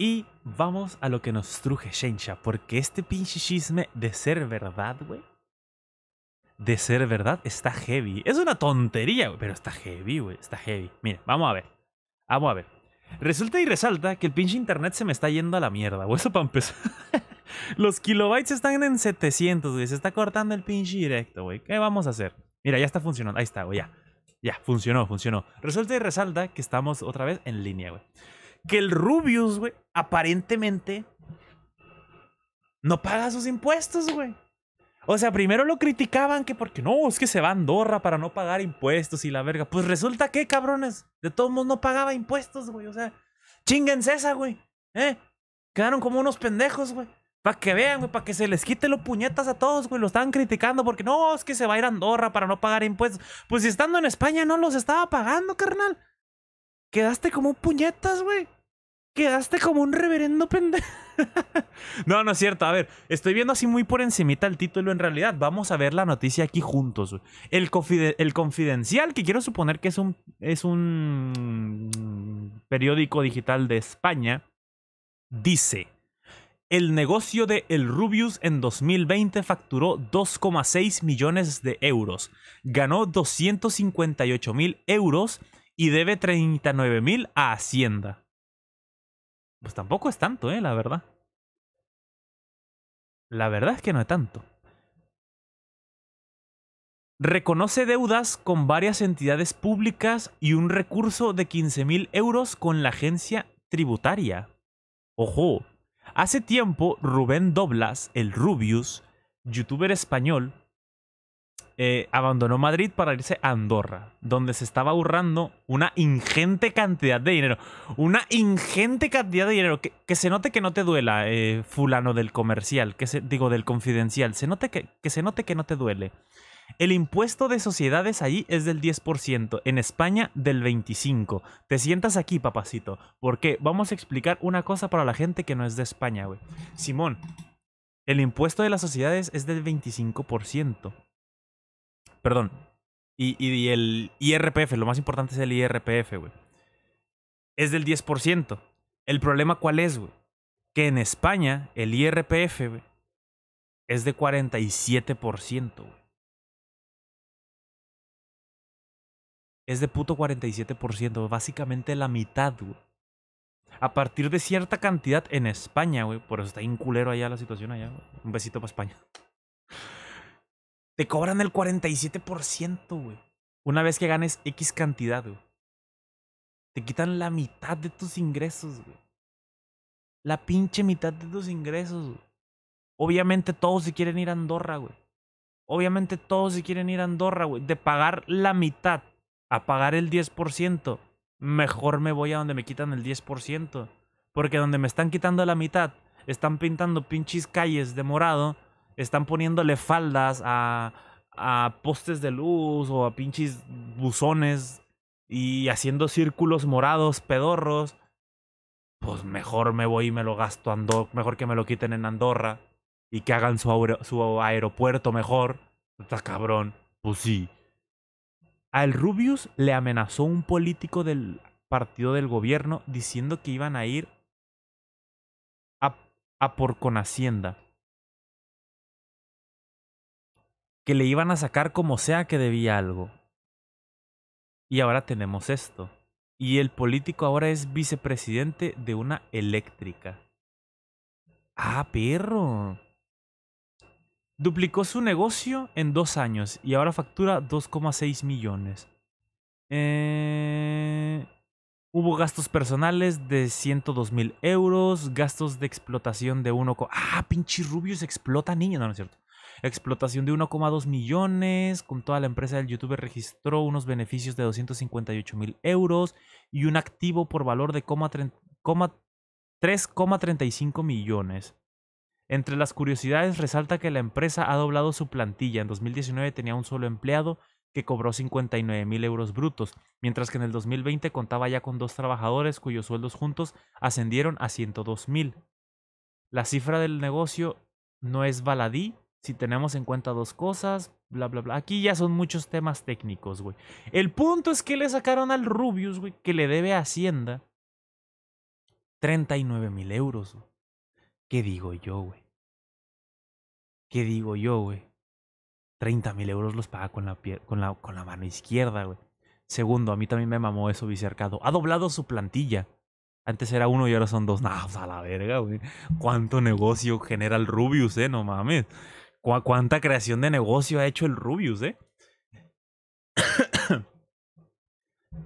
Y vamos a lo que nos truje Shencha, porque este pinche chisme de ser verdad, güey. De ser verdad está heavy. Es una tontería, güey, pero está heavy, güey. Está heavy. Mira, vamos a ver. Vamos a ver. Resulta y resalta que el pinche internet se me está yendo a la mierda, güey. Eso para empezar. Los kilobytes están en 700, güey. Se está cortando el pinche directo, güey. ¿Qué vamos a hacer? Mira, ya está funcionando. Ahí está, güey, ya. Ya, funcionó, funcionó. Resulta y resalta que estamos otra vez en línea, güey que el Rubius, güey, aparentemente no paga sus impuestos, güey. O sea, primero lo criticaban que porque no, es que se va a Andorra para no pagar impuestos y la verga. Pues resulta que, cabrones, de todos modos no pagaba impuestos, güey. O sea, chinguense esa, güey. ¿Eh? Quedaron como unos pendejos, güey. Para que vean, güey, para que se les quite los puñetas a todos, güey. Lo estaban criticando porque no, es que se va a ir a Andorra para no pagar impuestos. Pues si estando en España no los estaba pagando, carnal. Quedaste como puñetas, güey quedaste como un reverendo pendejo. no, no es cierto. A ver, estoy viendo así muy por encimita el título en realidad. Vamos a ver la noticia aquí juntos. El, Confidencial, que quiero suponer que es un, es un periódico digital de España, dice... El negocio de El Rubius en 2020 facturó 2,6 millones de euros, ganó 258 mil euros y debe 39 mil a Hacienda. Pues tampoco es tanto, ¿eh? La verdad. La verdad es que no es tanto. Reconoce deudas con varias entidades públicas y un recurso de 15.000 euros con la agencia tributaria. Ojo, hace tiempo Rubén Doblas, el Rubius, youtuber español, eh, abandonó Madrid para irse a Andorra, donde se estaba ahorrando una ingente cantidad de dinero. Una ingente cantidad de dinero. Que, se note que no te duela, eh, fulano del comercial, que se, digo del confidencial. Se note que, que se note que no te duele. El impuesto de sociedades allí es del 10%, en España del 25%. Te sientas aquí, papacito, porque vamos a explicar una cosa para la gente que no es de España, güey. Simón, el impuesto de las sociedades es del 25%. Perdón. Y, el IRPF, lo más importante es el IRPF, güey. Es del 10%. El problema cuál es, güey? Que en España el IRPF, güey, es de 47%, güey. Es de puto 47%, básicamente la mitad, güey. A partir de cierta cantidad en España, güey. Por eso está inculero allá la situación allá, güey. Un besito para España. Te cobran el 47%, güey. Una vez que ganes X cantidad, güey. Te quitan la mitad de tus ingresos, güey. La pinche mitad de tus ingresos, güey. Obviamente todos se quieren ir a Andorra, güey. Obviamente todos se quieren ir a Andorra, güey. De pagar la mitad a pagar el 10%, mejor me voy a donde me quitan el 10%. Porque donde me están quitando la mitad, están pintando pinches calles de morado están poniéndole faldas a, a postes de luz o a pinches buzones y haciendo círculos morados, pedorros, pues mejor me voy y me lo gasto Andorra, mejor que me lo quiten en Andorra y que hagan su, aeropuerto mejor. Está cabrón, pues sí. Al Rubius le amenazó un político del partido del gobierno diciendo que iban a ir a, a por con Hacienda. que le iban a sacar como sea que debía algo. Y ahora tenemos esto. Y el político ahora es vicepresidente de una eléctrica. Ah, perro. Duplicó su negocio en dos años y ahora factura 2,6 millones. Eh, hubo gastos personales de 102 mil euros, gastos de explotación de 1... Ah, pinche se explota niño. no, no es cierto explotación de 1,2 millones, con toda la empresa del YouTube registró unos beneficios de 258 mil euros y un activo por valor de 3,35 millones. Entre las curiosidades resalta que la empresa ha doblado su plantilla. En 2019 tenía un solo empleado que cobró 59 mil euros brutos, mientras que en el 2020 contaba ya con dos trabajadores cuyos sueldos juntos ascendieron a 102 mil. La cifra del negocio no es baladí si tenemos en cuenta dos cosas, bla, bla, bla. Aquí ya son muchos temas técnicos, güey. El punto es que le sacaron al Rubius, güey, que le debe a Hacienda 39 mil euros. Güey. ¿Qué digo yo, güey? ¿Qué digo yo, güey? 30.000 mil euros los paga con la, mano izquierda, güey. Segundo, a mí también me mamó eso Bicercado. Ha doblado su plantilla. Antes era uno y ahora son dos. Nah, pues, a la verga, güey. Cuánto negocio genera el Rubius, eh, no mames. ¿Cuánta creación de negocio ha hecho el Rubius, eh?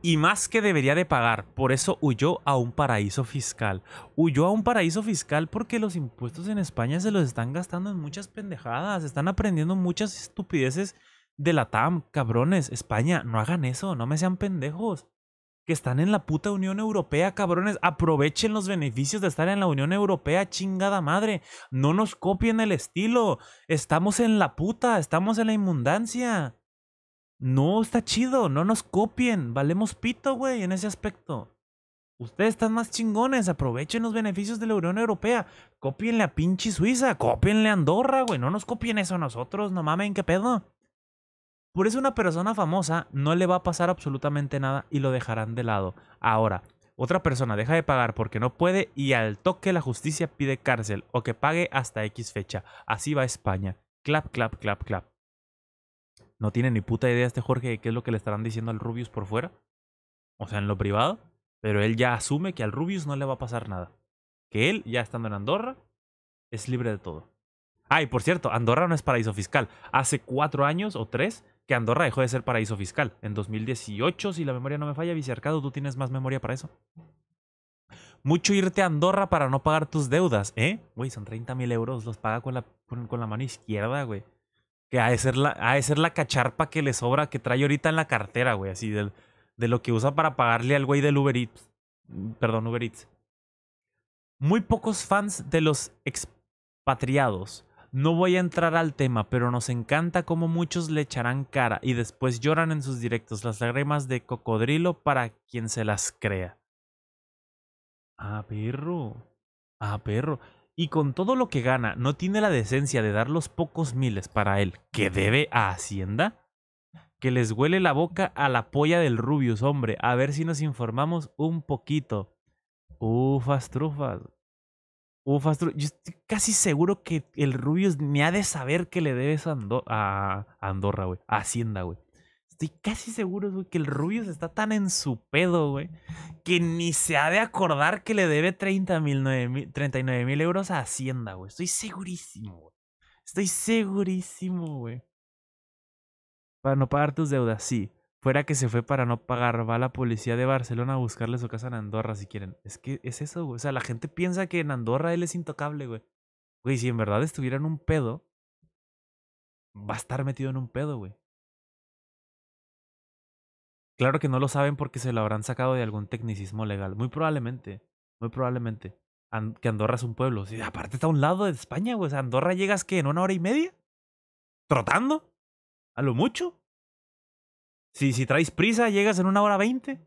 y más que debería de pagar. Por eso huyó a un paraíso fiscal. Huyó a un paraíso fiscal porque los impuestos en España se los están gastando en muchas pendejadas. Están aprendiendo muchas estupideces de la TAM. Cabrones, España, no hagan eso, no me sean pendejos que están en la puta Unión Europea, cabrones. Aprovechen los beneficios de estar en la Unión Europea, chingada madre. No nos copien el estilo. Estamos en la puta, estamos en la inmundancia. No, está chido, no nos copien. Valemos pito, güey, en ese aspecto. Ustedes están más chingones, aprovechen los beneficios de la Unión Europea. Copienle a pinche Suiza, copienle a Andorra, güey. No nos copien eso a nosotros, no mamen, qué pedo. Por eso una persona famosa no le va a pasar absolutamente nada y lo dejarán de lado. Ahora, otra persona deja de pagar porque no puede y al toque la justicia pide cárcel o que pague hasta X fecha. Así va España. Clap, clap, clap, clap. No tiene ni puta idea este Jorge de qué es lo que le estarán diciendo al Rubius por fuera. O sea, en lo privado. Pero él ya asume que al Rubius no le va a pasar nada. Que él, ya estando en Andorra, es libre de todo. Ah, por cierto, Andorra no es paraíso fiscal. Hace cuatro años o tres que Andorra dejó de ser paraíso fiscal. En 2018, si la memoria no me falla, Vicercado, tú tienes más memoria para eso. Mucho irte a Andorra para no pagar tus deudas, ¿eh? Güey, son 30.000 mil euros, los paga con la, con, la mano izquierda, güey. Que ha de, ser la, la cacharpa que le sobra, que trae ahorita en la cartera, güey, así de lo que usa para pagarle al güey del Uber Eats. Mm, perdón, Uber Eats. Muy pocos fans de los expatriados no voy a entrar al tema, pero nos encanta cómo muchos le echarán cara y después lloran en sus directos las lágrimas de cocodrilo para quien se las crea. Ah, perro. Ah, perro. Y con todo lo que gana, ¿no tiene la decencia de dar los pocos miles para él que debe a Hacienda? Que les huele la boca a la polla del Rubius, hombre. A ver si nos informamos un poquito. Ufas, trufas. Yo estoy casi seguro que el Rubius me ha de saber que le debes a, Andorra, güey. A Hacienda, güey. Estoy casi seguro, güey, que el Rubius está tan en su pedo, güey, que ni se ha de acordar que le debe 39 mil euros a Hacienda, güey. Estoy segurísimo, güey. Estoy segurísimo, güey. Para no pagar tus deudas, sí fuera que se fue para no pagar, va la policía de Barcelona a buscarle su casa en Andorra si quieren. Es que es eso, güey. O sea, la gente piensa que en Andorra él es intocable, güey. Güey, si en verdad estuviera en un pedo, va a estar metido en un pedo, güey. Claro que no lo saben porque se lo habrán sacado de algún tecnicismo legal. Muy probablemente, muy probablemente. que Andorra es un pueblo. Si aparte está a un lado de España, güey. O sea, Andorra llegas que en una hora y media. Trotando. A lo mucho. Si, si traes prisa, llegas en una hora veinte.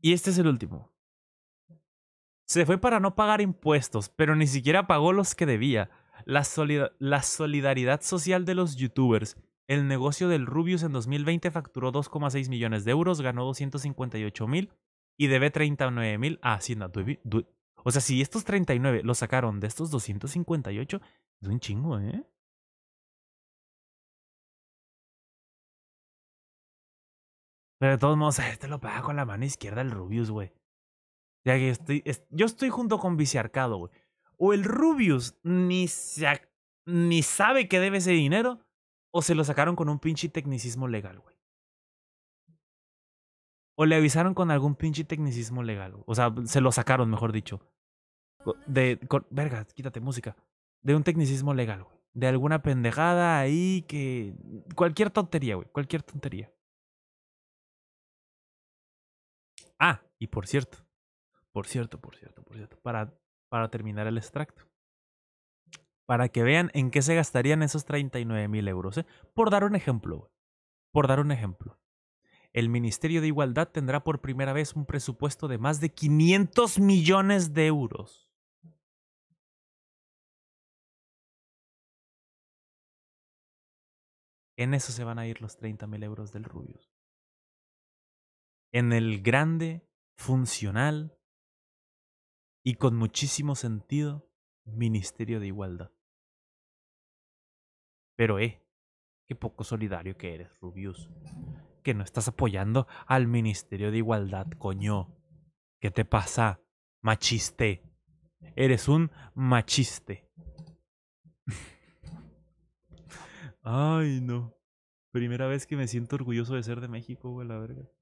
Y este es el último. Se fue para no pagar impuestos, pero ni siquiera pagó los que debía. La, solidaridad social de los youtubers. El negocio del Rubius en 2020 facturó 2,6 millones de euros, ganó 258 mil y debe 39 mil a Hacienda. O sea, si estos 39 los sacaron de estos 258, es un chingo, ¿eh? Pero de todos modos, este lo paga con la mano izquierda el Rubius, güey. Ya que estoy, yo estoy junto con Viciarcado, güey. O el Rubius ni, ni sabe que debe ese dinero, o se lo sacaron con un pinche tecnicismo legal, güey. O le avisaron con algún pinche tecnicismo legal. O sea, se lo sacaron, mejor dicho. De, verga, quítate música. De un tecnicismo legal, güey. De alguna pendejada ahí que... Cualquier tontería, güey. Cualquier tontería. Ah, y por cierto, por cierto, por cierto, por cierto, para, terminar el extracto. Para que vean en qué se gastarían esos 39 mil euros. ¿eh? Por dar un ejemplo, por dar un ejemplo. El Ministerio de Igualdad tendrá por primera vez un presupuesto de más de 500 millones de euros. En eso se van a ir los 30 mil euros del Rubius en el grande, funcional y con muchísimo sentido Ministerio de Igualdad. Pero, eh, qué poco solidario que eres, Rubius. Que no estás apoyando al Ministerio de Igualdad, coño. ¿Qué te pasa, machiste? Eres un machiste. Ay, no. Primera vez que me siento orgulloso de ser de México, güey, la verga.